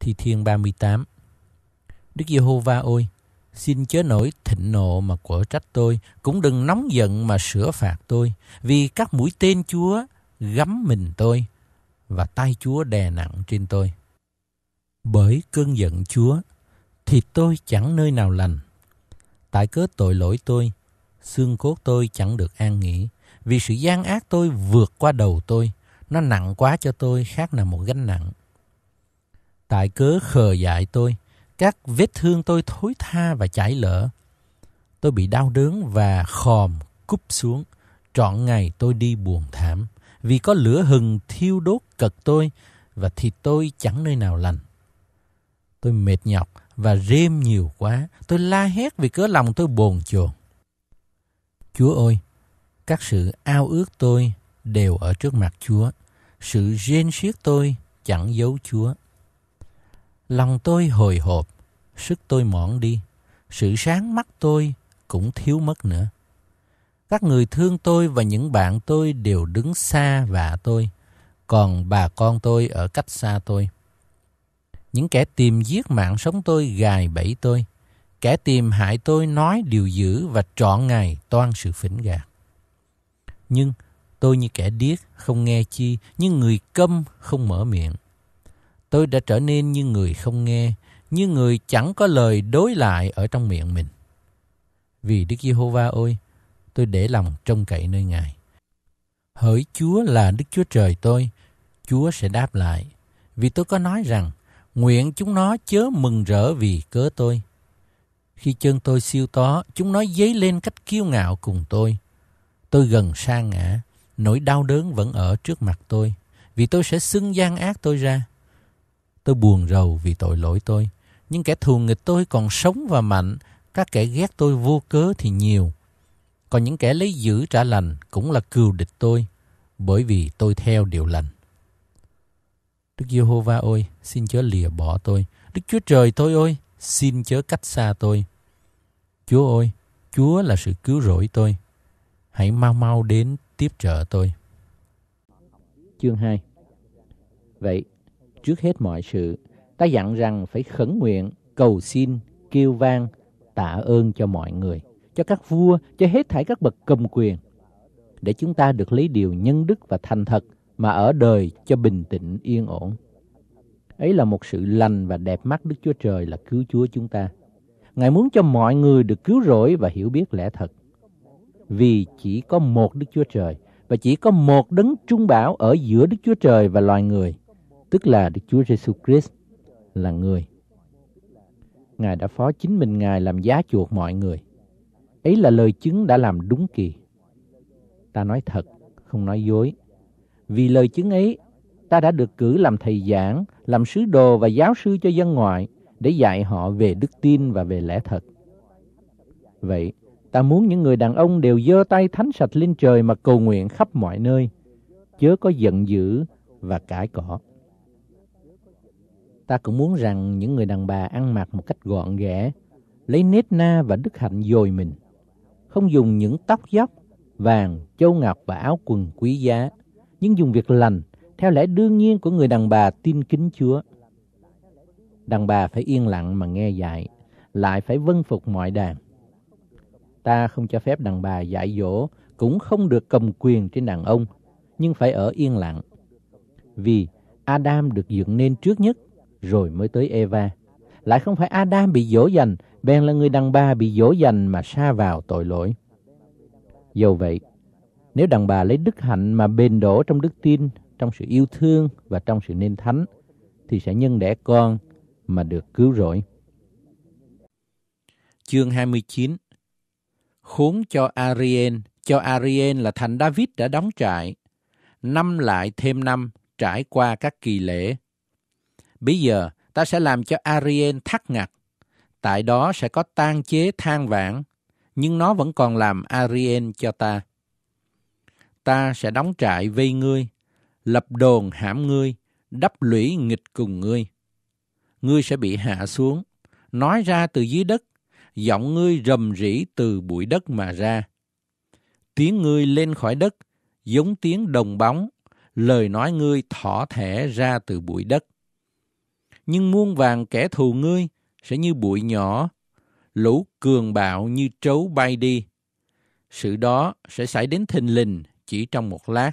Thi Thiên 38 Đức Giê-hô-va ôi, xin chớ nổi thịnh nộ mà quở trách tôi, cũng đừng nóng giận mà sửa phạt tôi, vì các mũi tên Chúa gắm mình tôi và tay Chúa đè nặng trên tôi. Bởi cơn giận Chúa, thì tôi chẳng nơi nào lành. Tại cớ tội lỗi tôi, xương cốt tôi chẳng được an nghỉ, vì sự gian ác tôi vượt qua đầu tôi, nó nặng quá cho tôi khác nào một gánh nặng tại cớ khờ dại tôi, các vết thương tôi thối tha và chảy lỡ. Tôi bị đau đớn và khòm, cúp xuống. Trọn ngày tôi đi buồn thảm, vì có lửa hừng thiêu đốt cật tôi và thịt tôi chẳng nơi nào lành. Tôi mệt nhọc và rêm nhiều quá. Tôi la hét vì cớ lòng tôi bồn chồn. Chúa ơi, các sự ao ước tôi đều ở trước mặt Chúa. Sự rên xiết tôi chẳng giấu Chúa. Lòng tôi hồi hộp, sức tôi mòn đi, sự sáng mắt tôi cũng thiếu mất nữa. Các người thương tôi và những bạn tôi đều đứng xa và tôi, còn bà con tôi ở cách xa tôi. Những kẻ tìm giết mạng sống tôi gài bẫy tôi, kẻ tìm hại tôi nói điều dữ và trọn ngày toan sự phỉnh gạt. Nhưng tôi như kẻ điếc không nghe chi, như người câm không mở miệng. Tôi đã trở nên như người không nghe, như người chẳng có lời đối lại ở trong miệng mình. Vì Đức Giê-hô-va ôi, tôi để lòng trông cậy nơi Ngài. Hỡi Chúa là Đức Chúa Trời tôi, Chúa sẽ đáp lại. Vì tôi có nói rằng, nguyện chúng nó chớ mừng rỡ vì cớ tôi. Khi chân tôi siêu tó, chúng nó dấy lên cách kiêu ngạo cùng tôi. Tôi gần sa ngã, nỗi đau đớn vẫn ở trước mặt tôi, vì tôi sẽ xưng gian ác tôi ra. Tôi buồn rầu vì tội lỗi tôi. Nhưng kẻ thù nghịch tôi còn sống và mạnh, các kẻ ghét tôi vô cớ thì nhiều. Còn những kẻ lấy giữ trả lành cũng là cừu địch tôi, bởi vì tôi theo điều lành. Đức Giê-hô-va ơi, xin chớ lìa bỏ tôi. Đức Chúa Trời tôi ơi, xin chớ cách xa tôi. Chúa ơi, Chúa là sự cứu rỗi tôi. Hãy mau mau đến tiếp trợ tôi. Chương 2 Vậy, trước hết mọi sự, ta dặn rằng phải khẩn nguyện, cầu xin, kêu vang, tạ ơn cho mọi người, cho các vua, cho hết thảy các bậc cầm quyền, để chúng ta được lấy điều nhân đức và thành thật mà ở đời cho bình tĩnh yên ổn. Ấy là một sự lành và đẹp mắt Đức Chúa Trời là cứu Chúa chúng ta. Ngài muốn cho mọi người được cứu rỗi và hiểu biết lẽ thật. Vì chỉ có một Đức Chúa Trời và chỉ có một đấng trung bảo ở giữa Đức Chúa Trời và loài người – tức là Đức Chúa Giêsu Christ là người. Ngài đã phó chính mình Ngài làm giá chuộc mọi người. Ấy là lời chứng đã làm đúng kỳ. Ta nói thật, không nói dối. Vì lời chứng ấy, ta đã được cử làm thầy giảng, làm sứ đồ và giáo sư cho dân ngoại để dạy họ về đức tin và về lẽ thật. Vậy, ta muốn những người đàn ông đều giơ tay thánh sạch lên trời mà cầu nguyện khắp mọi nơi, chớ có giận dữ và cãi cọ. Ta cũng muốn rằng những người đàn bà ăn mặc một cách gọn ghẽ, lấy nết na và đức hạnh dồi mình, không dùng những tóc dóc, vàng, châu ngọc và áo quần quý giá, nhưng dùng việc lành, theo lẽ đương nhiên của người đàn bà tin kính Chúa. Đàn bà phải yên lặng mà nghe dạy, lại phải vâng phục mọi đàn. Ta không cho phép đàn bà dạy dỗ, cũng không được cầm quyền trên đàn ông, nhưng phải ở yên lặng. Vì Adam được dựng nên trước nhất, rồi mới tới Eva. Lại không phải Adam bị dỗ dành, bèn là người đàn bà bị dỗ dành mà xa vào tội lỗi. Dầu vậy, nếu đàn bà lấy đức hạnh mà bền đổ trong đức tin, trong sự yêu thương và trong sự nên thánh, thì sẽ nhân đẻ con mà được cứu rỗi. Chương 29 Khốn cho Arien, cho Arien là thành David đã đóng trại. Năm lại thêm năm, trải qua các kỳ lễ, Bây giờ, ta sẽ làm cho Arien thắt ngặt. Tại đó sẽ có tan chế than vạn nhưng nó vẫn còn làm Arien cho ta. Ta sẽ đóng trại vây ngươi, lập đồn hãm ngươi, đắp lũy nghịch cùng ngươi. Ngươi sẽ bị hạ xuống, nói ra từ dưới đất, giọng ngươi rầm rỉ từ bụi đất mà ra. Tiếng ngươi lên khỏi đất, giống tiếng đồng bóng, lời nói ngươi thỏ thẻ ra từ bụi đất nhưng muôn vàng kẻ thù ngươi sẽ như bụi nhỏ, lũ cường bạo như trấu bay đi. Sự đó sẽ xảy đến thình lình chỉ trong một lát.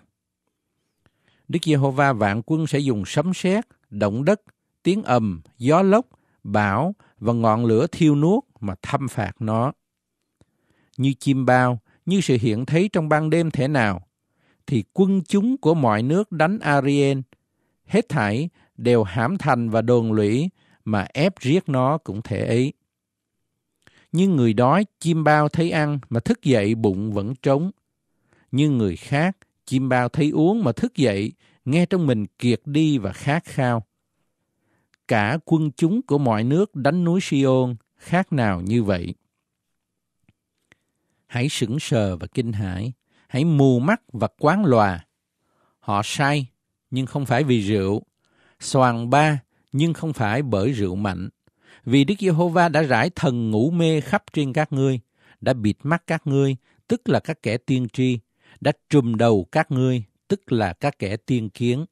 Đức Giê-hô-va vạn quân sẽ dùng sấm sét, động đất, tiếng ầm, gió lốc, bão và ngọn lửa thiêu nuốt mà thâm phạt nó. Như chim bao, như sự hiện thấy trong ban đêm thế nào, thì quân chúng của mọi nước đánh Arien, hết thảy đều hãm thành và đồn lũy mà ép riết nó cũng thể ấy. Như người đói, chim bao thấy ăn mà thức dậy bụng vẫn trống. Như người khác, chim bao thấy uống mà thức dậy, nghe trong mình kiệt đi và khát khao. Cả quân chúng của mọi nước đánh núi Sion khác nào như vậy. Hãy sững sờ và kinh hãi, hãy mù mắt và quán lòa. Họ sai, nhưng không phải vì rượu, soàn ba nhưng không phải bởi rượu mạnh. Vì Đức Giê-hô-va đã rải thần ngủ mê khắp trên các ngươi, đã bịt mắt các ngươi, tức là các kẻ tiên tri, đã trùm đầu các ngươi, tức là các kẻ tiên kiến.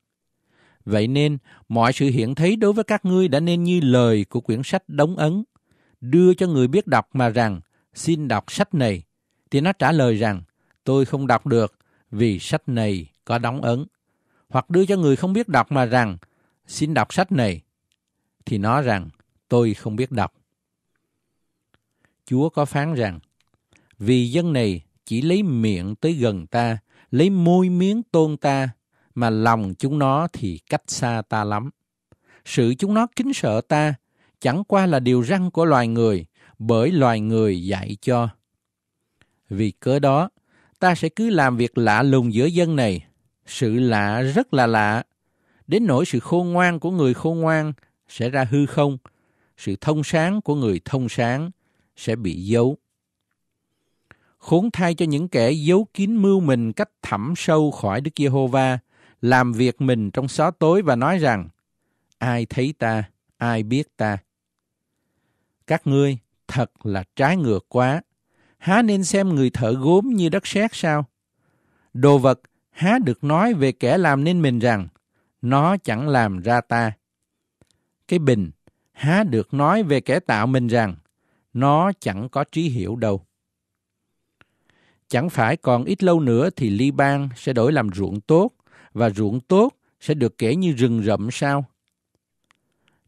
Vậy nên, mọi sự hiện thấy đối với các ngươi đã nên như lời của quyển sách đóng ấn, đưa cho người biết đọc mà rằng, xin đọc sách này, thì nó trả lời rằng, tôi không đọc được vì sách này có đóng ấn. Hoặc đưa cho người không biết đọc mà rằng, xin đọc sách này, thì nó rằng tôi không biết đọc. Chúa có phán rằng, vì dân này chỉ lấy miệng tới gần ta, lấy môi miếng tôn ta, mà lòng chúng nó thì cách xa ta lắm. Sự chúng nó kính sợ ta, chẳng qua là điều răng của loài người, bởi loài người dạy cho. Vì cớ đó, ta sẽ cứ làm việc lạ lùng giữa dân này. Sự lạ rất là lạ, đến nỗi sự khôn ngoan của người khôn ngoan sẽ ra hư không, sự thông sáng của người thông sáng sẽ bị giấu. Khốn thay cho những kẻ giấu kín mưu mình cách thẳm sâu khỏi Đức Giê-hô-va, làm việc mình trong xó tối và nói rằng, ai thấy ta, ai biết ta. Các ngươi thật là trái ngược quá, há nên xem người thợ gốm như đất sét sao? Đồ vật há được nói về kẻ làm nên mình rằng, nó chẳng làm ra ta. Cái bình há được nói về kẻ tạo mình rằng nó chẳng có trí hiểu đâu. Chẳng phải còn ít lâu nữa thì ly bang sẽ đổi làm ruộng tốt và ruộng tốt sẽ được kể như rừng rậm sao?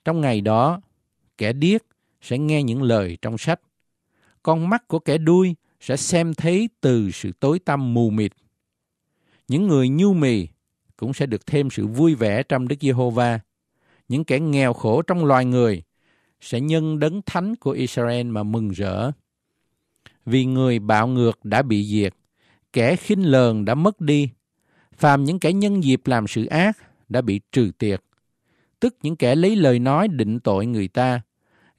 Trong ngày đó, kẻ điếc sẽ nghe những lời trong sách. Con mắt của kẻ đuôi sẽ xem thấy từ sự tối tăm mù mịt. Những người nhu mì cũng sẽ được thêm sự vui vẻ trong Đức Giê-hô-va. Những kẻ nghèo khổ trong loài người sẽ nhân đấng thánh của Israel mà mừng rỡ. Vì người bạo ngược đã bị diệt, kẻ khinh lờn đã mất đi, phàm những kẻ nhân dịp làm sự ác đã bị trừ tiệt. Tức những kẻ lấy lời nói định tội người ta,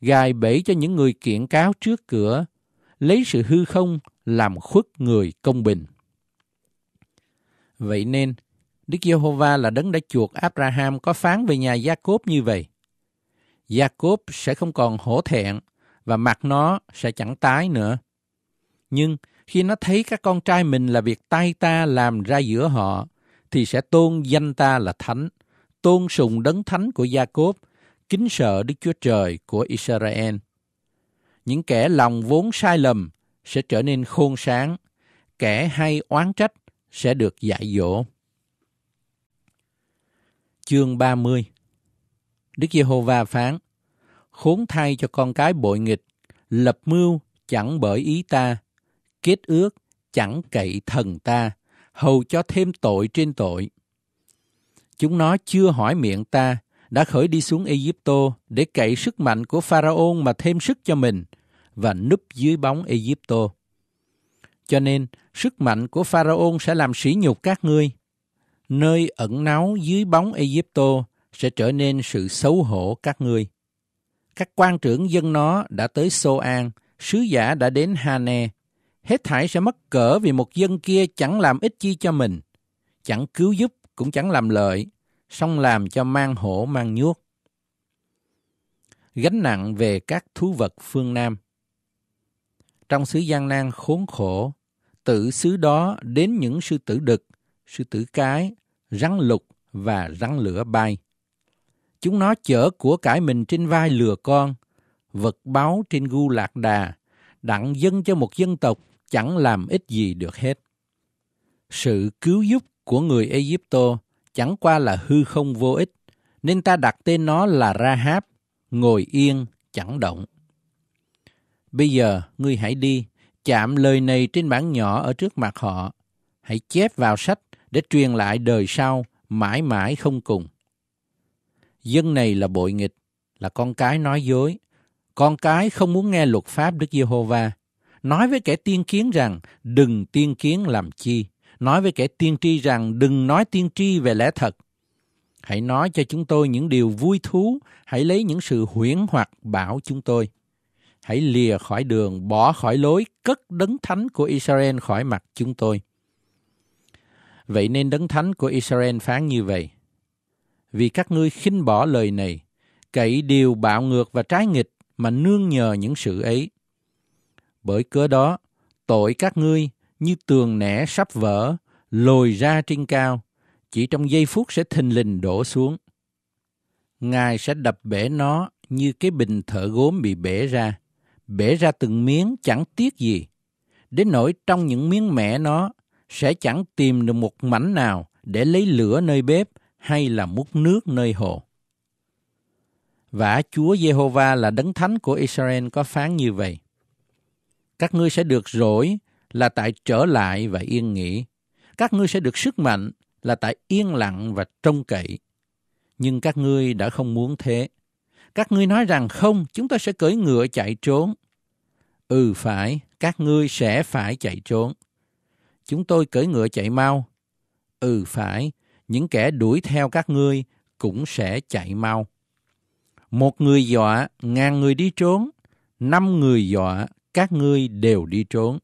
gài bẫy cho những người kiện cáo trước cửa, lấy sự hư không làm khuất người công bình. Vậy nên, Đức Giê-hô-va là đấng đã chuộc Abraham có phán về nhà Gia-cốp như vậy. Gia-cốp sẽ không còn hổ thẹn và mặt nó sẽ chẳng tái nữa. Nhưng khi nó thấy các con trai mình là việc tay ta làm ra giữa họ, thì sẽ tôn danh ta là thánh, tôn sùng đấng thánh của Gia-cốp, kính sợ Đức Chúa Trời của Israel. Những kẻ lòng vốn sai lầm sẽ trở nên khôn sáng, kẻ hay oán trách sẽ được dạy dỗ. Chương 30 Đức Giê-hô-va phán, Khốn thay cho con cái bội nghịch, lập mưu chẳng bởi ý ta, kết ước chẳng cậy thần ta, hầu cho thêm tội trên tội. Chúng nó chưa hỏi miệng ta, đã khởi đi xuống ai Egypto để cậy sức mạnh của Pharaoh mà thêm sức cho mình và núp dưới bóng ai Egypto. Cho nên, sức mạnh của Pharaoh sẽ làm sỉ nhục các ngươi nơi ẩn náu dưới bóng Egypto sẽ trở nên sự xấu hổ các ngươi. Các quan trưởng dân nó đã tới Sô An, sứ giả đã đến Hane. Hết thảy sẽ mất cỡ vì một dân kia chẳng làm ích chi cho mình, chẳng cứu giúp cũng chẳng làm lợi, song làm cho mang hổ mang nhuốc. Gánh nặng về các thú vật phương Nam Trong xứ gian nan khốn khổ, tự xứ đó đến những sư tử đực sư tử cái, rắn lục và rắn lửa bay. Chúng nó chở của cải mình trên vai lừa con, vật báu trên gu lạc đà, đặng dân cho một dân tộc chẳng làm ích gì được hết. Sự cứu giúp của người Ai Egypto chẳng qua là hư không vô ích, nên ta đặt tên nó là Rahab, ngồi yên, chẳng động. Bây giờ, ngươi hãy đi, chạm lời này trên bản nhỏ ở trước mặt họ. Hãy chép vào sách để truyền lại đời sau mãi mãi không cùng. Dân này là bội nghịch, là con cái nói dối. Con cái không muốn nghe luật pháp Đức Giê-hô-va. Nói với kẻ tiên kiến rằng đừng tiên kiến làm chi. Nói với kẻ tiên tri rằng đừng nói tiên tri về lẽ thật. Hãy nói cho chúng tôi những điều vui thú, hãy lấy những sự huyễn hoặc bảo chúng tôi. Hãy lìa khỏi đường, bỏ khỏi lối, cất đấng thánh của Israel khỏi mặt chúng tôi. Vậy nên đấng thánh của Israel phán như vậy. Vì các ngươi khinh bỏ lời này, cậy điều bạo ngược và trái nghịch mà nương nhờ những sự ấy. Bởi cớ đó, tội các ngươi như tường nẻ sắp vỡ, lồi ra trên cao, chỉ trong giây phút sẽ thình lình đổ xuống. Ngài sẽ đập bể nó như cái bình thở gốm bị bể ra, bể ra từng miếng chẳng tiếc gì, đến nỗi trong những miếng mẻ nó sẽ chẳng tìm được một mảnh nào để lấy lửa nơi bếp hay là múc nước nơi hồ. Và Chúa Giê-hô-va là đấng thánh của Israel có phán như vậy. Các ngươi sẽ được rỗi là tại trở lại và yên nghỉ. Các ngươi sẽ được sức mạnh là tại yên lặng và trông cậy. Nhưng các ngươi đã không muốn thế. Các ngươi nói rằng không, chúng ta sẽ cưỡi ngựa chạy trốn. Ừ phải, các ngươi sẽ phải chạy trốn. Chúng tôi cưỡi ngựa chạy mau. Ừ phải, những kẻ đuổi theo các ngươi cũng sẽ chạy mau. Một người dọa, ngàn người đi trốn. Năm người dọa, các ngươi đều đi trốn.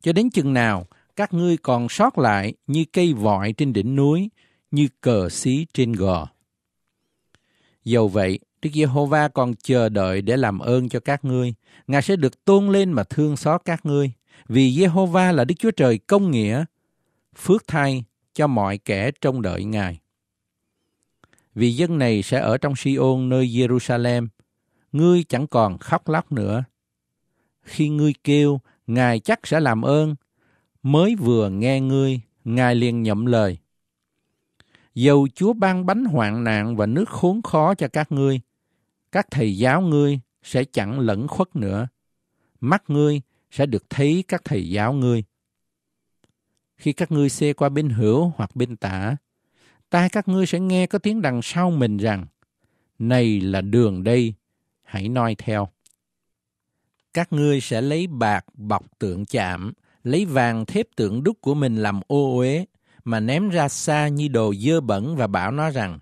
Cho đến chừng nào, các ngươi còn sót lại như cây vọi trên đỉnh núi, như cờ xí trên gò. Dầu vậy, Đức Giê-hô-va còn chờ đợi để làm ơn cho các ngươi. Ngài sẽ được tôn lên mà thương xót các ngươi vì Jehovah là Đức Chúa Trời công nghĩa, phước thay cho mọi kẻ trông đợi Ngài. Vì dân này sẽ ở trong Siôn nơi Jerusalem, ngươi chẳng còn khóc lóc nữa. Khi ngươi kêu, Ngài chắc sẽ làm ơn, mới vừa nghe ngươi, Ngài liền nhậm lời. Dầu Chúa ban bánh hoạn nạn và nước khốn khó cho các ngươi, các thầy giáo ngươi sẽ chẳng lẫn khuất nữa. Mắt ngươi sẽ được thấy các thầy giáo ngươi. Khi các ngươi xe qua bên hữu hoặc bên tả, tai các ngươi sẽ nghe có tiếng đằng sau mình rằng, này là đường đây, hãy noi theo. Các ngươi sẽ lấy bạc bọc tượng chạm, lấy vàng thép tượng đúc của mình làm ô uế mà ném ra xa như đồ dơ bẩn và bảo nó rằng,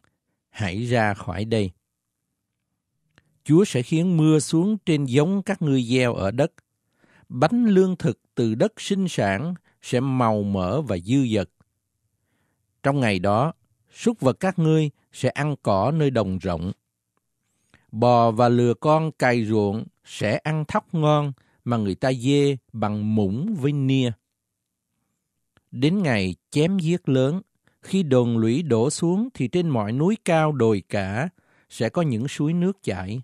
hãy ra khỏi đây. Chúa sẽ khiến mưa xuống trên giống các ngươi gieo ở đất, bánh lương thực từ đất sinh sản sẽ màu mỡ và dư dật. Trong ngày đó, súc vật các ngươi sẽ ăn cỏ nơi đồng rộng. Bò và lừa con cày ruộng sẽ ăn thóc ngon mà người ta dê bằng mũng với nia. Đến ngày chém giết lớn, khi đồn lũy đổ xuống thì trên mọi núi cao đồi cả sẽ có những suối nước chảy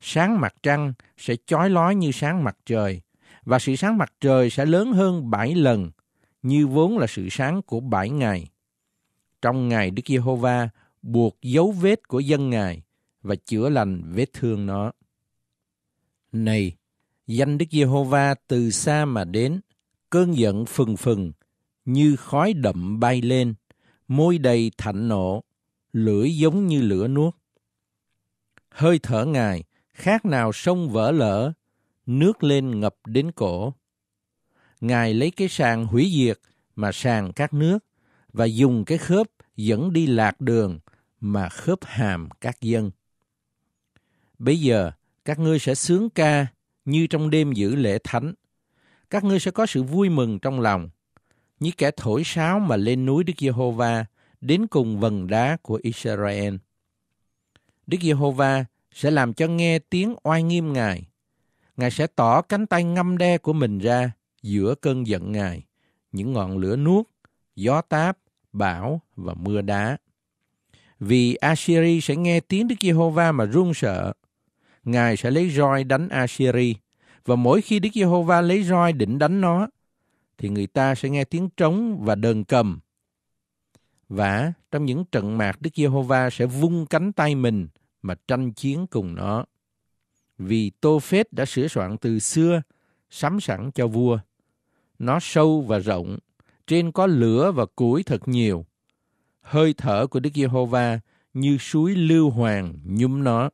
sáng mặt trăng sẽ chói lói như sáng mặt trời, và sự sáng mặt trời sẽ lớn hơn bảy lần, như vốn là sự sáng của bảy ngày. Trong ngày Đức Giê-hô-va buộc dấu vết của dân Ngài và chữa lành vết thương nó. Này, danh Đức Giê-hô-va từ xa mà đến, cơn giận phừng phừng, như khói đậm bay lên, môi đầy thạnh nộ, lưỡi giống như lửa nuốt. Hơi thở Ngài khác nào sông vỡ lở, nước lên ngập đến cổ. Ngài lấy cái sàng hủy diệt mà sàng các nước và dùng cái khớp dẫn đi lạc đường mà khớp hàm các dân. Bây giờ, các ngươi sẽ sướng ca như trong đêm giữ lễ thánh. Các ngươi sẽ có sự vui mừng trong lòng, như kẻ thổi sáo mà lên núi Đức Giê-hô-va đến cùng vần đá của Israel. Đức Giê-hô-va sẽ làm cho nghe tiếng oai nghiêm Ngài. Ngài sẽ tỏ cánh tay ngâm đe của mình ra giữa cơn giận Ngài, những ngọn lửa nuốt, gió táp, bão và mưa đá. Vì Assyri sẽ nghe tiếng Đức Giê-hô-va mà run sợ. Ngài sẽ lấy roi đánh Assyri, và mỗi khi Đức Giê-hô-va lấy roi định đánh nó, thì người ta sẽ nghe tiếng trống và đờn cầm. Và trong những trận mạc Đức Giê-hô-va sẽ vung cánh tay mình mà tranh chiến cùng nó. Vì Tô Phết đã sửa soạn từ xưa, sắm sẵn cho vua. Nó sâu và rộng, trên có lửa và củi thật nhiều. Hơi thở của Đức Giê-hô-va như suối lưu hoàng nhúm nó.